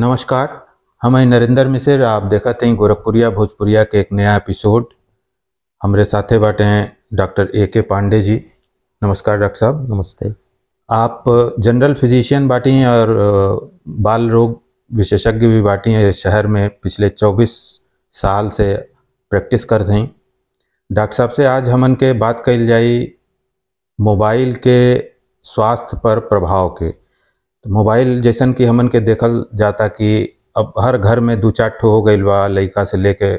नमस्कार हमें नरेंद्र मिश्र आप देखा थे गोरखपुरिया भोजपुरिया के एक नया एपिसोड हमारे साथे बाटे हैं डॉक्टर ए के पांडे जी नमस्कार डॉक्टर साहब नमस्ते आप जनरल फिजिशियन बाटी हैं और बाल रोग विशेषज्ञ भी बाटी हैं शहर में पिछले 24 साल से प्रैक्टिस कर थी डॉक्टर साहब से आज हमन के बात कल जाए मोबाइल के स्वास्थ्य पर प्रभाव के तो मोबाइल जैसन कि हमन के देखल जाता कि अब हर घर में दो चार ठो हो गए बा लड़का से लेके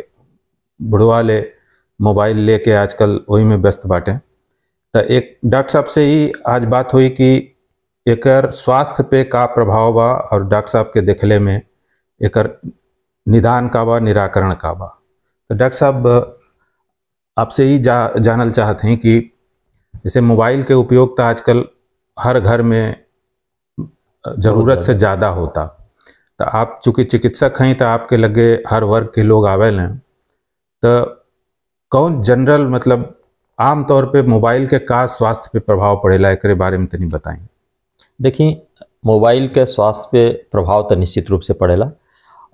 बुढ़वा ले मोबाइल लेके आजकल वही में व्यस्त बाटे तो एक डॉक्टर साहब से ही आज बात हुई कि एक स्वास्थ्य पे का प्रभाव बा और डॉक्टर साहब के देखले में एक निदान का बा निराकरण का बा तो डॉक्टर साहब आपसे ही जा जानल चाहते हैं कि जैसे मोबाइल के उपयोग तो आजकल हर घर में ज़रूरत से ज़्यादा होता तो आप चूँकि चिकित्सक हैं तो आपके लगे हर वर्ग के लोग आवेल हैं तो कौन जनरल मतलब आम तौर पे मोबाइल के का स्वास्थ्य पे प्रभाव पड़ेला एक बारे में नहीं बताएं देखिए मोबाइल के स्वास्थ्य पे प्रभाव तो निश्चित रूप से पड़ेला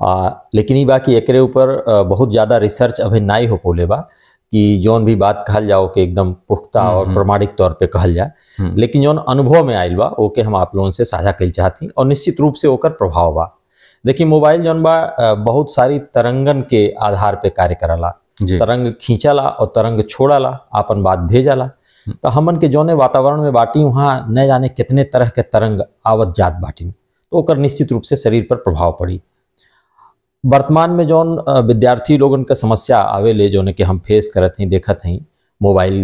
आ, लेकिन ये बाकी कि एक ऊपर बहुत ज़्यादा रिसर्च अभी नहीं हो पोले बा कि जौन भी बात कहल जाओ के एकदम पुख्ता हम्म, और हम्म। प्रमाणिक तौर पे कहल जाए हम्म। लेकिन जौन अनुभव में आयल बा ओके हम आप लोगों से साझा कर चाहती और निश्चित रूप से ओकर प्रभाव बा देखिए मोबाइल जौन बा बहुत सारी तरंगन के आधार पे कार्य करला तरंग खींचला और तरंग छोड़ाला आपन बात भेजला तो हमन के जौने वातावरण में बाटी वहाँ न जाने कितने तरह के तरंग आवत जात बाटी तो ओकर निश्चित रूप से शरीर पर प्रभाव पड़ी वर्तमान में जौन विद्यार्थी लोग के समस्या ले जौन कि हम फेस करत हैं देखत हैं मोबाइल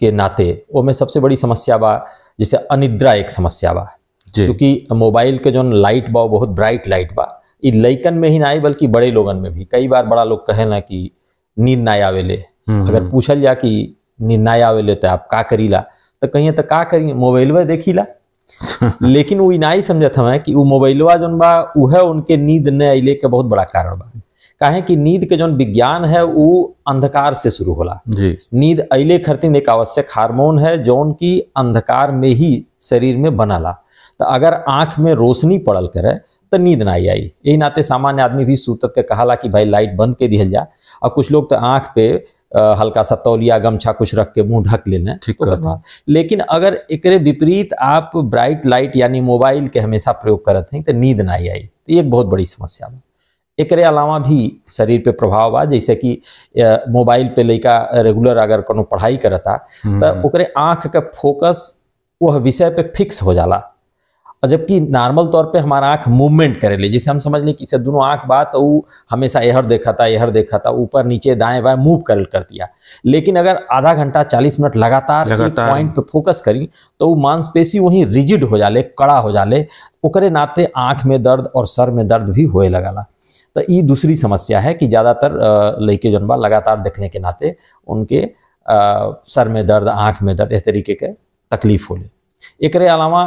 के नाते में सबसे बड़ी समस्या बा जैसे अनिद्रा एक समस्या बा क्योंकि मोबाइल के जौन लाइट बा बहुत ब्राइट लाइट बा इ में ही ना आई बल्कि बड़े लोगन में भी कई बार बड़ा लोग कहे ना कि नींद ना ले हम्म, अगर हम्म। पूछल जा कि नींद ना ले तो आप का करीला तो कहीं तो का करी मोबाइल में देखी ला लेकिन वो इनाई समझा था मैं कि वो मोबाइलवा जो बा उहे उनके नींद न अले के बहुत बड़ा कारण बा काहे कि नींद के जौन विज्ञान है वो अंधकार से शुरू होला नींद अले खरतीन एक आवश्यक हार्मोन है जौन की अंधकार में ही शरीर में बनला तो अगर आंख में रोशनी पड़ल करे तो नींद ना आई यही नाते सामान्य आदमी भी सूतत के कहाला कि भाई लाइट बंद के दिया जा और कुछ लोग तो आंख पे हल्का सा तौलिया गमछा कुछ रख के मुंह ढक लेना ठीक तो हाँ। लेकिन अगर एक विपरीत आप ब्राइट लाइट यानी मोबाइल के हमेशा प्रयोग करते हैं तो नींद ना आई तो एक बहुत बड़ी समस्या है एक अलावा भी शरीर पे प्रभाव बा जैसे कि मोबाइल पे लड़का रेगुलर अगर कोनो पढ़ाई करता हम्म, तो हम्म। आँख के फोकस वह विषय पे फिक्स हो जाला और जबकि नॉर्मल तौर पे हमारा आँख मूवमेंट करेले जैसे हम समझ लें कि इसे दोनों आँख बात तो हमेशा यहर देखा था यहर देखा था ऊपर नीचे दाएं बाएं मूव कर कर दिया लेकिन अगर आधा घंटा चालीस मिनट लगातार लगाता पॉइंट पे फोकस करी तो वो मांसपेशी वहीं रिजिड हो जाले कड़ा हो जाले ओकरे नाते आँख में दर्द और सर में दर्द भी होए लगाला तो ये दूसरी समस्या है कि ज़्यादातर लड़के जनबा लगातार देखने के नाते उनके सर में दर्द आँख में दर्द इस तरीके के तकलीफ हो एक अलावा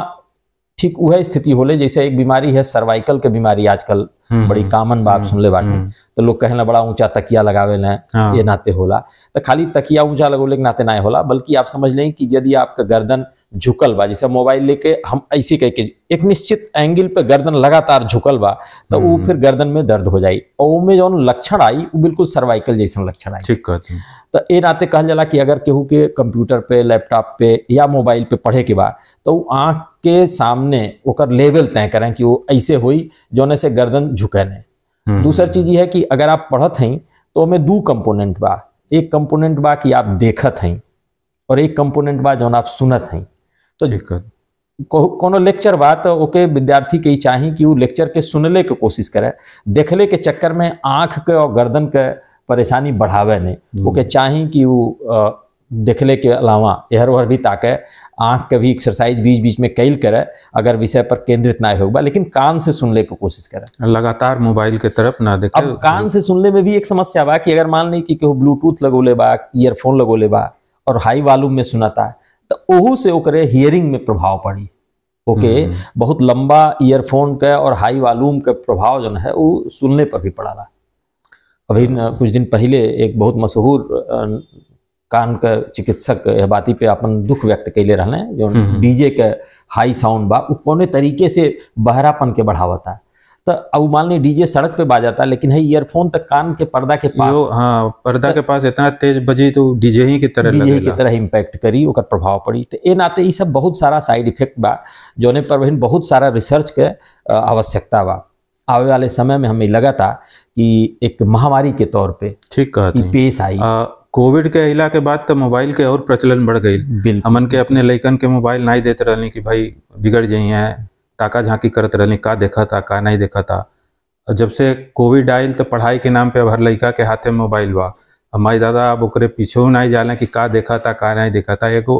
ठीक वह स्थिति होले जैसे एक बीमारी है सर्वाइकल के बीमारी आजकल हम्म, बड़ी कॉमन हम्म, बात हम्म, ले बाटे तो लोग कहना बड़ा ऊंचा तकिया लगावे लें हाँ। ये नाते होला तो खाली तकिया ऊंचा लगो लेकिन नाते ना होला बल्कि आप समझ लें कि यदि आपका गर्दन झुकल बा जैसे मोबाइल लेके हम ऐसे कह के एक निश्चित एंगल पे गर्दन लगातार झुकल बा तो वो फिर गर्दन में दर्द हो जाये और उनमें जो लक्षण आई वो बिल्कुल सर्वाइकल जैसा लक्षण आई ठीक तो ये नाते कहा जाला कि अगर केहू के कंप्यूटर पे लैपटॉप पे या मोबाइल पे पढ़े के बा तो आँख के सामने ओकर लेवल तय करें कि वो ऐसे हुई जो जोने से गर्दन झुके नहीं हम्म। दूसर चीज ये है कि अगर आप पढ़त हैं तो हमें दो कंपोनेंट बा एक कंपोनेंट बा कि आप देखत हैं और एक कंपोनेंट बा जो आप सुनत हैं तो कोनो लेक्चर बा तो ओके विद्यार्थी के चाहे कि वो लेक्चर के सुनले के कोशिश करे देखले के चक्कर में आंख के और गर्दन के परेशानी बढ़ावे नहीं हम्म। ओके चाहे कि वो देखने के अलावा एहर ओहर भी ताके आँख के भी एक्सरसाइज बीच बीच में कैल करे अगर विषय पर केंद्रित ना होगा लेकिन कान से सुन ले को कोशिश करे लगातार मोबाइल के तरफ ना देखे अब कान से सुनने में भी एक समस्या बा कि अगर मान ली कि केहू ब्लूटूथ ले बा ईयरफोन ले बा और हाई वॉल्यूम में सुनाता है तो ओहू से ओकरे हियरिंग में प्रभाव पड़ी ओके हम्म। बहुत लंबा ईयरफोन के और हाई वॉल्यूम के प्रभाव जो है वो सुनने पर भी पड़ा रहा अभी कुछ दिन पहले एक बहुत मशहूर कान के चिकित्सक बाती पे अपन दुख व्यक्त कैले रहले जो हम्म, हम्म। डीजे के हाई साउंड बा उ तरीके से बहरापन के बढ़ावता तो अब मान ली डीजे सड़क पे बाजाता लेकिन है ईयरफोन तक कान के पर्दा के पास हाँ पर्दा के पास इतना तेज बजी तो डीजे ही की तरह डीजे की तरह इम्पैक्ट करी ओकर प्रभाव पड़ी तो ए नाते ये सब बहुत सारा साइड इफेक्ट बा जोने पर बहन बहुत सारा रिसर्च के आवश्यकता बा आवे वाले समय में हमें लगा था कि एक महामारी के तौर पे ठीक पेश आई कोविड के अला के बाद तो मोबाइल के और प्रचलन बढ़ गई हमन के अपने लैकन के मोबाइल नहीं देते रहनी कि भाई बिगड़ जाइ है ताका झांकी करते रहनी का देखा था का नहीं देखा था और जब से कोविड आयल तो पढ़ाई के नाम पे अब हर लड़का के हाथे में मोबाइल बा माई दादा अब ओकरे पीछे नहीं जाले कि का देखा था का नहीं देखा था एगो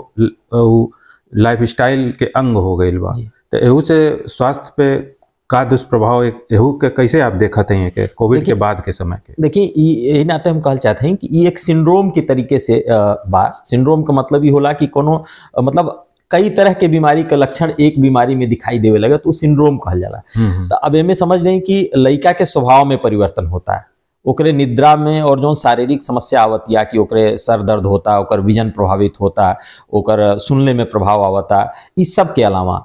लाइफ स्टाइल के अंग हो गई बा तो एहू से स्वास्थ्य पे का दुष्प्रभाव एहू कैसे आप देखते हैं के कोविड के बाद के समय के देखिए यही नाते तो हम कहा चाहते हैं कि ये एक सिंड्रोम के तरीके से बा सिंड्रोम का मतलब ये होला कि कोनो मतलब कई तरह के बीमारी का लक्षण एक बीमारी में दिखाई देवे लगे तो सिंड्रोम कहा जाला हम्म, हम्म। तो अब एमें समझ नहीं कि लड़का के स्वभाव में परिवर्तन होता है ओकरे निद्रा में और जो शारीरिक समस्या आवतिया कि ओकरे सर दर्द होता ओकर विजन प्रभावित होता ओकर सुनने में प्रभाव आवता है इस सब के अलावा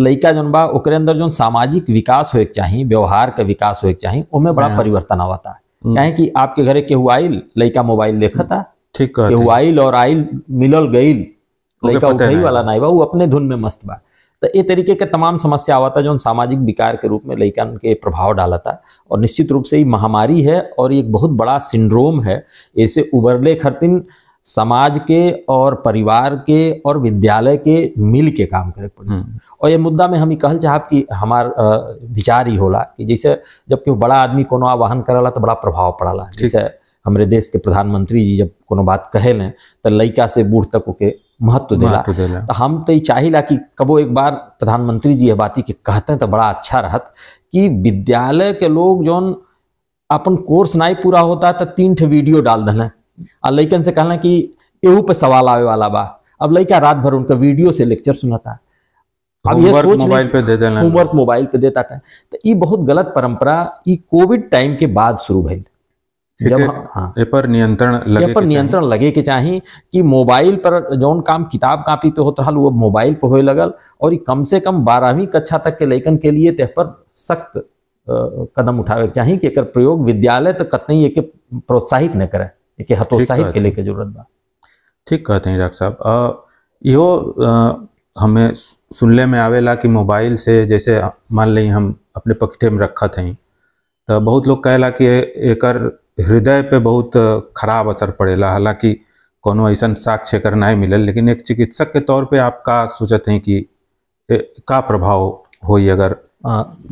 लड़का जो बाकर अंदर जो सामाजिक विकास हो चाहिए व्यवहार का विकास हो चाहिए उनमें बड़ा हाँ। परिवर्तन आवाता है हम्म। कहे कि आपके घरे के आइल लड़का मोबाइल देखता ठीक केहू आइल और आइल मिलल गईल लड़का उठई वाला नहीं बा वो अपने धुन में मस्त बा तो ये तरीके के तमाम समस्या आवाता जो सामाजिक विकार के रूप में लड़कन के प्रभाव डालता और निश्चित रूप से ये महामारी है और ये एक बहुत बड़ा सिंड्रोम है ऐसे उबरले खरतिन समाज के और परिवार के और विद्यालय के मिल के काम करे पड़े हम्म। और ये मुद्दा में हम कहल चाहब कि हमार विचार ही होला कि जैसे जब कोई बड़ा आदमी कोनो आवाहन करेला तो बड़ा प्रभाव ला जैसे हमारे देश के प्रधानमंत्री जी जब कोनो बात कहे लें तो लड़का से बूढ़ तक ओके महत्व देला तो हम तो चाहे ला कि कबो एक बार प्रधानमंत्री जी ये बात के कहते तो बड़ा अच्छा रहत कि विद्यालय के लोग जौन अपन कोर्स नहीं पूरा होता तो तीन ठे वीडियो डाल देना आ लइकन से कहना कि एहू पे सवाल आवे वाला बा अब लड़का रात भर उनका वीडियो से लेक्चर सुनाता अब ये सोच मोबाइल पे दे देना होमवर्क मोबाइल पे देता था तो ये बहुत गलत परंपरा ये कोविड टाइम के बाद शुरू भइल जब हाँ पर नियंत्रण लगे पर नियंत्रण लगे के चाहे कि मोबाइल पर जोन काम किताब कापी पे होता वो मोबाइल पे हो लगल और ये कम से कम बारहवीं कक्षा तक के लेकिन के लिए तह पर सख्त कदम उठावे के कि एक प्रयोग विद्यालय तक तो कतई एक प्रोत्साहित न करे एक हतोत्साहित के लेके जरूरत बा ठीक कहते हैं डॉक्टर साहब इो हमें सुनने में आवेला कि मोबाइल से जैसे मान ली हम अपने पखटे में रखा थे तो बहुत लोग कहला कि एक हृदय पे बहुत खराब असर पड़ेला हालांकि कोनो ऐसा साक्ष्य कर नहीं मिले लेकिन एक चिकित्सक के तौर पे आप का सोचते हैं कि का प्रभाव हो अगर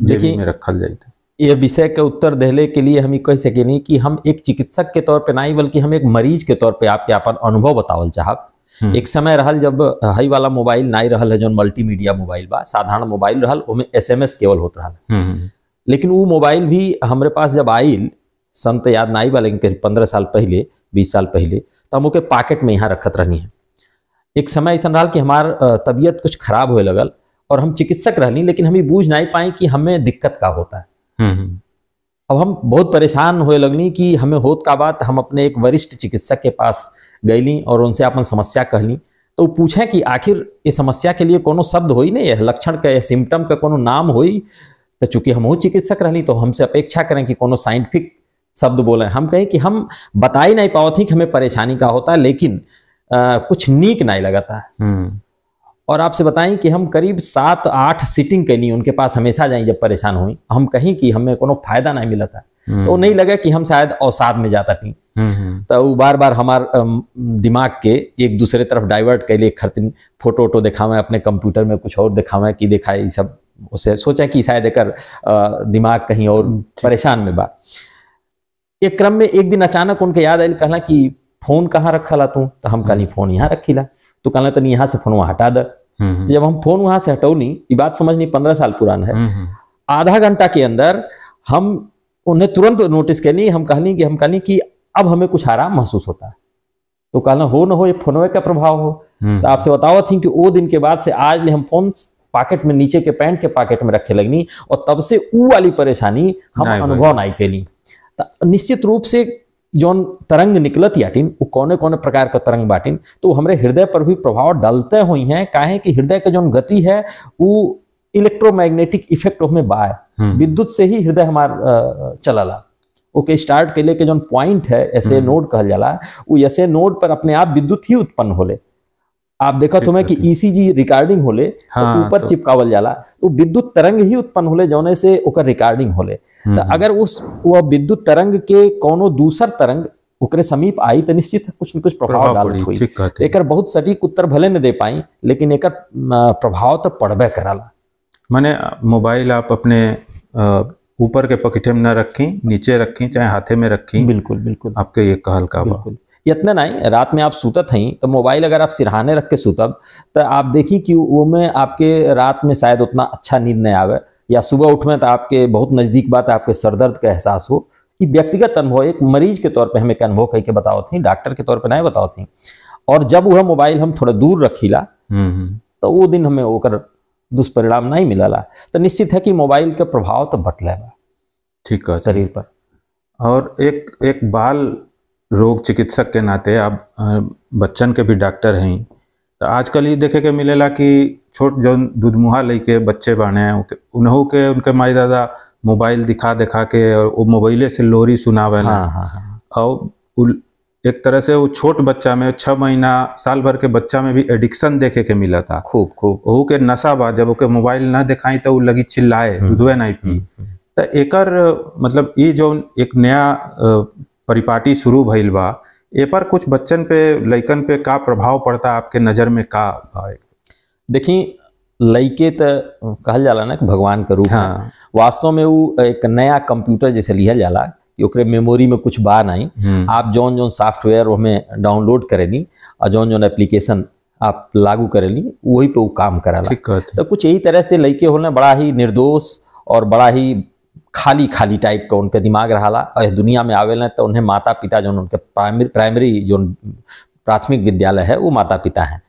जेबी में रखल जाए तो? ये विषय का उत्तर देने के लिए हम कह सकेनी कि हम एक चिकित्सक के तौर पर ना ही बल्कि हम एक मरीज के तौर पर आपके अपन अनुभव बतावल चाहब हम्म। एक समय रहल जब हई वाला मोबाइल नहीं रहल है जो मल्टीमीडिया मोबाइल बा साधारण मोबाइल रहल उसमें एसएमएस केवल होते रहल हम्म, हम्म। लेकिन वो मोबाइल भी हमारे पास जब आई सन तो याद नहीं बा लेकिन करीब पंद्रह साल पहले बीस साल पहले तो हम ओके पॉकेट में यहाँ रखत रहनी है एक समय ऐसा रहा कि हमार तबीयत कुछ खराब हो लगल और हम चिकित्सक रहनी लेकिन हम बूझ नहीं पाए कि हमें दिक्कत का होता है हम्म, हम्म। अब हम बहुत परेशान हुए लगनी कि हमें होत का बात हम अपने एक वरिष्ठ चिकित्सक के पास गईली और उनसे अपन समस्या कहली तो पूछे कि आखिर ये समस्या के लिए कोनो शब्द हो ही नहीं है लक्षण का सिम्टम का कोनो नाम हो तो चूंकि हम चिकित्सक रहनी तो हमसे अपेक्षा करें कि कोनो साइंटिफिक शब्द बोले हम कहें कि हम बता ही नहीं पाओ थी कि हमें परेशानी का होता लेकिन आ, कुछ नीक नहीं लगाता हम्म। और आपसे बताएं कि हम करीब सात आठ सीटिंग के उनके पास हमेशा जाएं जब परेशान हुई हम कहीं कि हमें कोनो फायदा तो हम्म। नहीं मिला था तो नहीं लगा कि हम शायद अवसाद में जाता थी हम्म, हम्म। तो वो बार बार हमार दिमाग के एक दूसरे तरफ डाइवर्ट कर लिए खरतीन फोटो वोटो दिखावें अपने कंप्यूटर में कुछ और दिखावें कि देखा ये सब उसे सोचा कि शायद एक दिमाग कहीं और परेशान में बा एक क्रम में एक दिन अचानक उनके याद आयल कहला कि फोन कहाँ रखा ला तू तो हम कहीं फोन यहाँ रखी ला तो कहना तनी यहाँ से फोन हटा दे हम्म, हम्म। जब हम फोन वहां से हटौनी ये बात समझ नहीं पंद्रह साल पुराना है हम्म, आधा घंटा के अंदर हम उन्हें तुरंत नोटिस कैली हम कहनी कि हम कहनी कि अब हमें कुछ आराम महसूस होता है तो कहना हो ना हो ये फोनवे का प्रभाव हो तो आपसे बताओ थी कि वो दिन के बाद से आज ले हम फोन पॉकेट में नीचे के पैंट के पॉकेट में रखे लगनी और तब से ऊ वाली परेशानी हम अनुभव नहीं कैली तो निश्चित रूप से जौन तरंग निकलत याटिन वो कौने कौने प्रकार का तरंग बाटिन तो हमारे हृदय पर भी प्रभाव डालते हुई हैं काहे कि हृदय का जौन गति है वो इलेक्ट्रोमैग्नेटिक इफेक्ट में बाय हम्म। विद्युत से ही हृदय हमार चलला ओके स्टार्ट के लिए के जौन पॉइंट है ऐसे नोड हम्म। कहल जाला वो ऐसे नोड पर अपने आप विद्युत ही उत्पन्न होले आप देखा तुम्हें तो कि ईसीजी रिकॉर्डिंग e होले तो हाँ, तो ऊपर तो, चिपकावल जाला तो विद्युत तरंग ही उत्पन्न होले जोने से ओकर रिकॉर्डिंग होले हम्म, तो हम्म। अगर उस वो विद्युत तरंग के कोनो दूसर तरंग ओकरे समीप आई तो निश्चित कुछ न कुछ प्रभाव डालत हुई एक बहुत सटीक उत्तर भले न दे पाई लेकिन एक प्रभाव तो पड़बे कराला माने मोबाइल आप अपने ऊपर के पॉकेट में न रखें नीचे रखें चाहे हाथे में रखें बिल्कुल बिल्कुल आपके ये कहल का बिल्कुल इतना नहीं रात में आप सूतत हैं तो मोबाइल अगर आप सिरहाने रख के सूतब तो आप देखी कि वो में आपके रात में शायद उतना अच्छा नींद नहीं आवे या सुबह उठ में तो आपके बहुत नज़दीक बात आपके सरदर्द का एहसास हो कि व्यक्तिगत अनुभव एक मरीज के तौर पर हमें अनुभव कह के बताओ थी डॉक्टर के तौर पर नहीं बताओ थी और जब वह मोबाइल हम थोड़ा दूर रखीला हम्म, हम्म। तो वो दिन हमें ओकर दुष्परिणाम नहीं मिला ला तो निश्चित है कि मोबाइल के प्रभाव तो बटल बा ठीक है शरीर पर और एक एक बाल रोग चिकित्सक के नाते आप बच्चन के भी डॉक्टर हैं तो आजकल ये देखे के मिलेला कि छोट जो दुधमुहा लेके बच्चे बने उन्हों के उनके माई दादा मोबाइल दिखा दिखा के और वो मोबाइले से लोरी सुनावे ना हाँ, हाँ, हाँ। और एक तरह से वो छोट बच्चा में छः महीना साल भर के बच्चा में भी एडिक्शन देखे के मिला था खूब खूब वह के नशा बा जब ओके मोबाइल ना दिखाई तो वो लगी चिल्लाए हम्म, दुधवे नहीं पी हम्म, हम्म। तो एक मतलब ये जो एक नया परिपाटी शुरू भइल बा पर कुछ बच्चन पे लैकन पे का प्रभाव पड़ता आपके नज़र में का देखी लैके तो कहा जाला ना कि भगवान के रूप हाँ। वास्तव में वो एक नया कंप्यूटर जैसे लिया जाला ओकरे मेमोरी में कुछ बा नहीं हम्म। आप जौन जौन सॉफ्टवेयर में डाउनलोड करेली और जौन जौन एप्लीकेशन आप लागू करेली वही पे वो काम कराला तो कुछ यही तरह से लैके होना बड़ा ही निर्दोष और बड़ा ही खाली खाली टाइप का उनके दिमाग रहा और दुनिया में आवेल तो उन्हें माता पिता जो उनके प्राइमरी प्राइमरी जो प्राथमिक विद्यालय है वो माता पिता हैं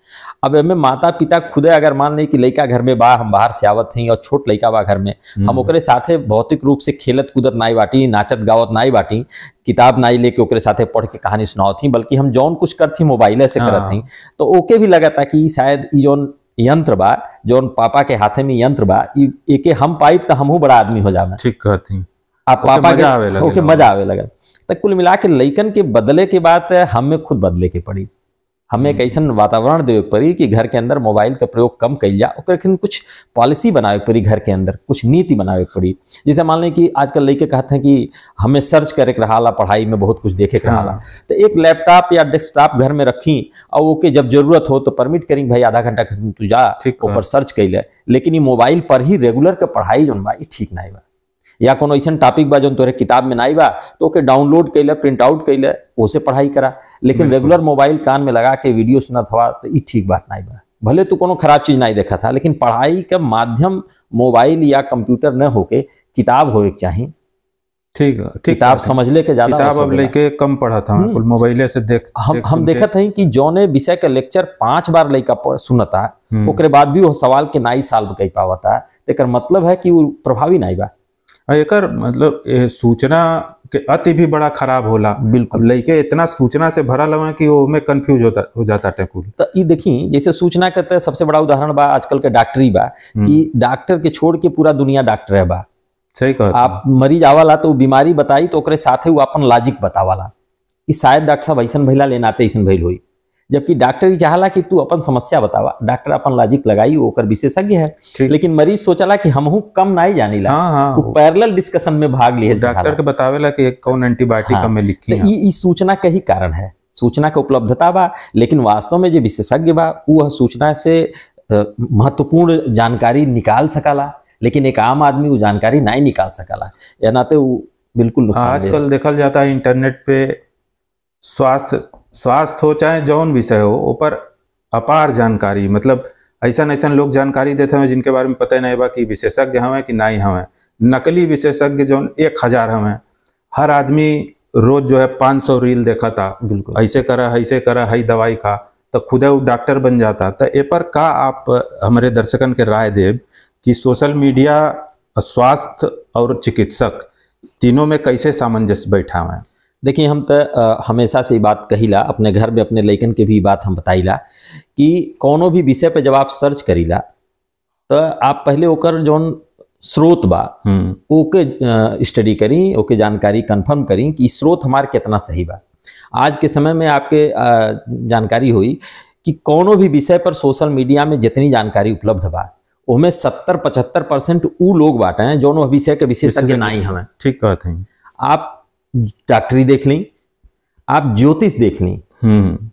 अब हमें माता पिता खुदे अगर मान ली कि लड़का घर में बा हम बाहर से आवत हैं और छोट लड़का बा घर में हम हम्म। ओकरे साथे भौतिक रूप से खेलत कूदत नाई बाटी नाचत गावत नाई बाटी किताब नाई लेके ओकरे साथे पढ़ के कहानी सुनाओ थी बल्कि हम जौन कुछ करती मोबाइल से हाँ। करत हई तो ओके भी लगा था कि शायद जौन यंत्र बा जौन पापा के हाथे में यंत्र बा एके हम पाइप तो हम बड़ा आदमी हो जाए ठीक कहती आप पापा के ओके मजा आवे लगे तो कुल मिला के लैकन के बदले के बात हमें खुद बदले के पड़ी हमें एक हम्म। ऐसा वातावरण देवे पड़ी कि घर के अंदर मोबाइल का प्रयोग कम कैल जा कुछ पॉलिसी बनावे पड़ी घर के अंदर कुछ नीति बनावे पड़ी जैसे मान लें कि आजकल लड़के कहते हैं कि हमें सर्च करे के रहा पढ़ाई में बहुत कुछ देखे के रहा हाँ। तो एक लैपटॉप या डेस्कटॉप घर में रखी और ओके जब जरूरत हो तो परमिट करें भाई आधा घंटा तू जा ऊपर सर्च ले। लेकिन ये मोबाइल पर ही रेगुलर के पढ़ाई जो बा ठीक नहीं बा या कोई ऐसा टॉपिक बा जो तोरे किताब में नहीं बा तो ओके डाउनलोड ले प्रिंट आउट कर ले उसे पढ़ाई करा लेकिन रेगुलर मोबाइल कान में लगा के वीडियो सुना था तो ये ठीक बात नहीं बा भले तू तो कोनो खराब चीज़ नहीं देखा था लेकिन पढ़ाई का माध्यम मोबाइल या कंप्यूटर न होके किताब हो एक चाहिए ठीक है किताब समझ ले के ज्यादा लेके कम पढ़ा था हम्म। मोबाइल से देख हम देख हम देखा थे कि जौने विषय का लेक्चर पांच बार लड़का सुनता हम्म। ओकरे बाद भी वो सवाल के नाई साल कर पावता है तेकर मतलब है कि वो प्रभावी नहीं बा एक मतलब सूचना के अति भी बड़ा खराब होला बिल्कुल लेके इतना सूचना से भरा लगा कि वो में कंफ्यूज होता हो जाता टेकुल तो ये देखिए जैसे सूचना के तो सबसे बड़ा उदाहरण बा आजकल के डॉक्टरी बा हम्म। कि डॉक्टर के छोड़ के पूरा दुनिया डॉक्टर है बा सही कहा आप मरीज आवाला तो बीमारी बताई तो साथ साथे वो अपन लॉजिक बतावाला कि शायद डॉक्टर साहब ऐसा भैला लेना आते ऐसा भैल हुई जबकि डॉक्टर ही चाहला कि तू अपन समस्या बतावा डॉक्टर अपन लॉजिक लगाई वो कर विशेषज्ञ है लेकिन मरीज सोचला कि हमहू कम नहीं जानी ला तो पैरेलल डिस्कशन में भाग लिए डॉक्टर के बतावेला कि कौन एंटीबायोटिक हाँ, में लिखी तो ई सूचना का ही कारण है सूचना के उपलब्धता बा लेकिन वास्तव में जो विशेषज्ञ बा वह सूचना से महत्वपूर्ण जानकारी निकाल सकाला लेकिन एक आम आदमी वो जानकारी नहीं निकाल सकाला या नाते वो बिल्कुल आजकल देखा जाता है इंटरनेट पे स्वास्थ्य स्वास्थ्य हो चाहे जौन विषय हो ऊपर अपार जानकारी मतलब ऐसा ऐसा लोग जानकारी देते हैं जिनके बारे में पता ही नहीं बा कि विशेषज्ञ हमें कि नहीं हमें नकली विशेषज्ञ जौन एक हज़ार हमें हर आदमी रोज जो है पाँच सौ रील देखा था बिल्कुल ऐसे करा ऐसे करा हई दवाई का तो खुद वो डॉक्टर बन जाता तो ए पर का आप हमारे दर्शकन के राय देव कि सोशल मीडिया स्वास्थ्य और चिकित्सक तीनों में कैसे सामंजस्य बैठा हुआ है देखिए हम तो हमेशा से बात कही ला अपने घर में अपने लैकन के भी बात हम ला कि कोनो भी विषय पर जब आप सर्च करी ला तो आप पहले ओकर जोन स्रोत बा हम्म। ओके स्टडी करी ओके जानकारी कंफर्म करी कि स्रोत हमारे कितना सही बा आज के समय में आपके जानकारी हुई कि कोनो भी विषय पर सोशल मीडिया में जितनी जानकारी उपलब्ध बा उसमें सत्तर पचहत्तर परसेंट वो लोग बाटे हैं जो विषय के विशेषज्ञ ना ही हमें ठीक कहते हैं आप डॉक्टरी देख लें आप ज्योतिष देख लें हम्म।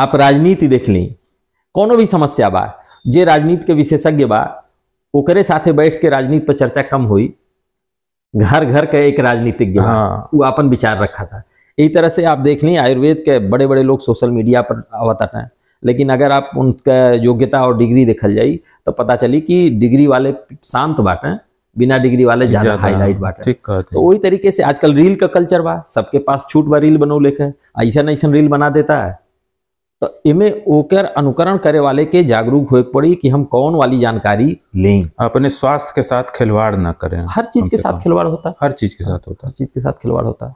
आप राजनीति देख लें कोनो भी समस्या बा जे राजनीति के विशेषज्ञ बा ओकरे साथे बैठ के राजनीति पर चर्चा कम हुई घर घर का एक राजनीतिज्ञ हाँ। वो अपन विचार रखा था इस तरह से आप देख लें आयुर्वेद के बड़े बड़े लोग सोशल मीडिया पर अवतरण है लेकिन अगर आप उनका योग्यता और डिग्री देखल जाए तो पता चली कि डिग्री वाले शांत बाटें बिना डिग्री वाले ज्यादा हाईलाइट बाटे तो वही तरीके से आजकल रील का कल्चर बा सबके पास छूट बा रील बनो लेकर ऐसा ऐसा रील बना देता है तो इमे ओकर अनुकरण करे वाले के जागरूक हो पड़ी कि हम कौन वाली जानकारी लें अपने स्वास्थ्य के साथ खिलवाड़ ना करें हर चीज के साथ खिलवाड़ होता हर चीज के साथ होता हर चीज के साथ खिलवाड़ होता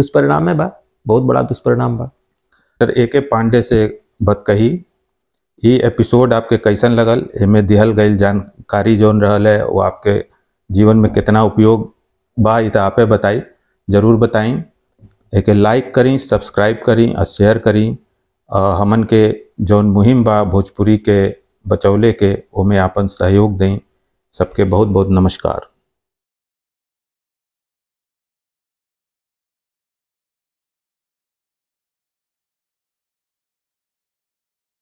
दुष्परिणाम है बा बहुत बड़ा दुष्परिणाम बा सर ए के पांडे से बत कही ये एपिसोड आपके कैसन लगल इमें दिहल गई जानकारी जोन रहा है वो आपके जीवन में कितना उपयोग बा आप बताई ज़रूर बताएं एक लाइक करें सब्सक्राइब करें और शेयर करें हमन के जौन मुहिम बा भोजपुरी के बचौले के वो में आपन सहयोग दें सबके बहुत बहुत नमस्कार